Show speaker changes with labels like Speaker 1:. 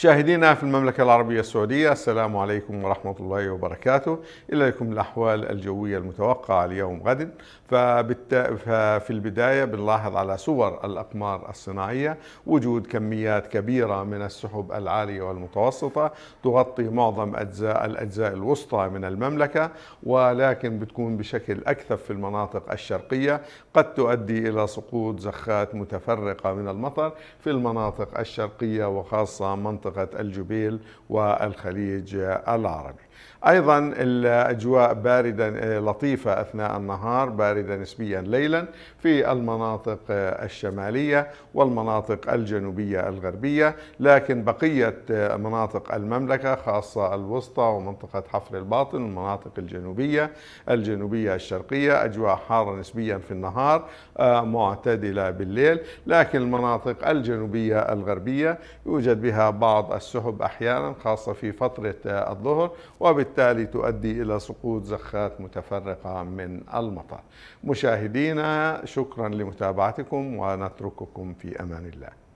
Speaker 1: مشاهدينا في المملكة العربية السعودية السلام عليكم ورحمة الله وبركاته إلى لكم الأحوال الجوية المتوقعة اليوم غد فبالت... ففي البداية بنلاحظ على صور الأقمار الصناعية وجود كميات كبيرة من السحب العالية والمتوسطة تغطي معظم أجزاء الأجزاء الوسطى من المملكة ولكن بتكون بشكل أكثف في المناطق الشرقية قد تؤدي إلى سقوط زخات متفرقة من المطر في المناطق الشرقية وخاصة منطقة منطقة الجبيل والخليج العربي أيضا الأجواء باردة آه، لطيفة أثناء النهار باردة نسبيا ليلا في المناطق آه، الشمالية والمناطق الجنوبية الغربية لكن بقية آه، مناطق المملكة خاصة الوسطى ومنطقة حفر الباطن المناطق الجنوبية الجنوبية الشرقية أجواء حارة نسبيا في النهار معتدلة بالليل لكن المناطق الجنوبية الغربية يوجد بها بعض السحب أحيانا خاصة في فترة الظهر و وبالتالي تؤدي إلى سقوط زخات متفرقة من المطر مشاهدينا شكرا لمتابعتكم ونترككم في أمان الله